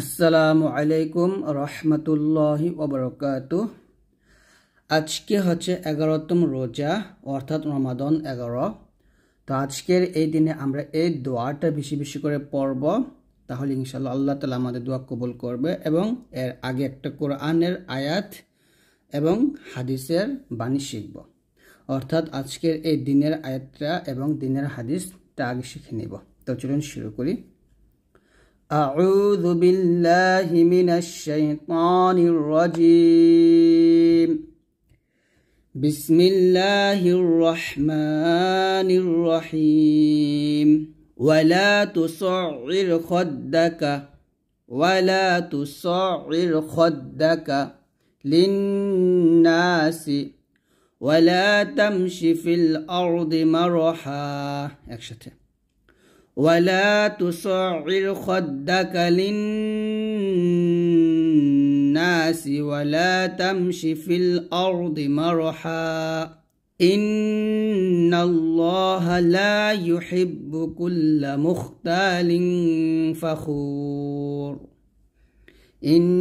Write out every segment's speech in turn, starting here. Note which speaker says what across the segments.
Speaker 1: আসসালামু আলাইকুম রহমতুল্লাহ ওবরকাত আজকে হচ্ছে এগারোতম রোজা অর্থাৎ রমাদন এগারো তো আজকের এই দিনে আমরা এই দোয়াটা বেশি বেশি করে পড়ব তাহলে ইনশাল্লাহ আল্লাহ তালা আমাদের দোয়া কবুল করবে এবং এর আগে একটা কোরআনের আয়াত এবং হাদিসের বাণী শিখব অর্থাৎ আজকের এই দিনের আয়াতটা এবং দিনের হাদিসটা আগে শিখে নিব তো চলুন শুরু করি أعوذ بالله من الشيطان الرجيم بسم الله الرحمن الرحيم ولا تصعر خدك ولا تصعر خدك للناس ولا تمشي في الأرض مرحا একসাথে ولا تصعر خدك للناس ولا تمش في الأرض مرحا إن الله لا يحب كل مختال فخور إن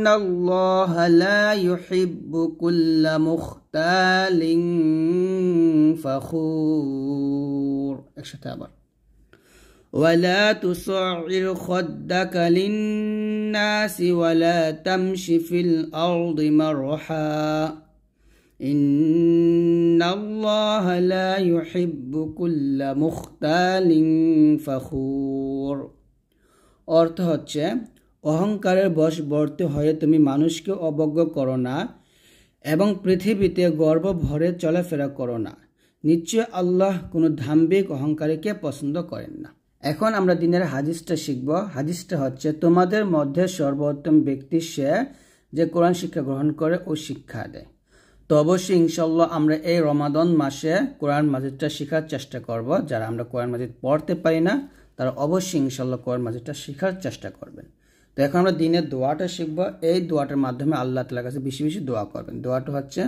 Speaker 1: إن الله لا يحب كل مختال فخور اكشتابر ولا تصعر خدك للناس ولا تمش في الأرض مرحا إن الله لا يحب كل مختال فخور অর্থ হচ্ছে অহংকারের বশ বর্তে হয়ে তুমি মানুষকে অবজ্ঞ করো না এবং পৃথিবীতে গর্ব ভরে চলাফেরা করো না নিশ্চয় আল্লাহ কোনো ধাম্বিক অহংকারীকে পছন্দ করেন না এখন আমরা দিনের হাদিসটা শিখব হাদিসটা হচ্ছে তোমাদের মধ্যে সর্বোত্তম ব্যক্তি সে যে কোরআন শিক্ষা গ্রহণ করে ও শিক্ষা দেয় তো অবশ্যই ইনশাল্লাহ আমরা এই রমাদন মাসে কোরআন মাজিদটা শেখার চেষ্টা করব যারা আমরা কোরআন মাজিদ পড়তে পারি না তারা অবশ্যই ইনশাল্লাহ কোরআন মাজিদটা শেখার চেষ্টা করবেন তো এখন আমরা দিনের দোয়াটা শিখব এই দোয়াটার মাধ্যমে আল্লাহ তালার কাছে বেশি বেশি দোয়া করবেন দোয়াটা হচ্ছে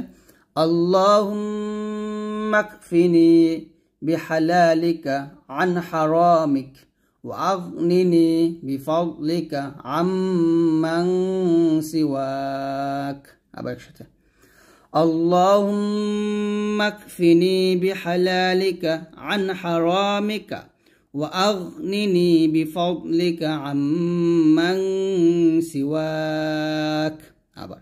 Speaker 1: আল্লাহনি বিহালালিকা আন হারামিক وأغنني بفضلك عمن سواك أبا اللهم اكفني بحلالك عن حرامك وأغنني بفضلك عمن سواك أبر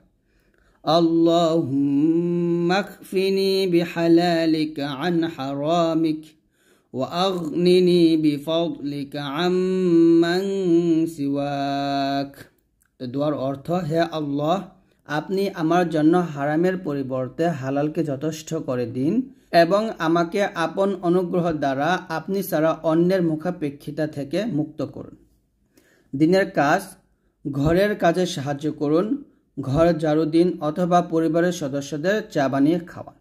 Speaker 1: اللهم اكفني بحلالك عن حرامك وأغنني بفضلك عمن سواك তো দোয়ার অর্থ হে আল্লাহ আপনি আমার জন্য হারামের পরিবর্তে হালালকে যথেষ্ট করে দিন এবং আমাকে আপন অনুগ্রহ দ্বারা আপনি ছাড়া অন্যের মুখাপেক্ষিতা থেকে মুক্ত করুন দিনের কাজ ঘরের কাজে সাহায্য করুন ঘর ঝাড়ু দিন অথবা পরিবারের সদস্যদের চা বানিয়ে খাওয়ান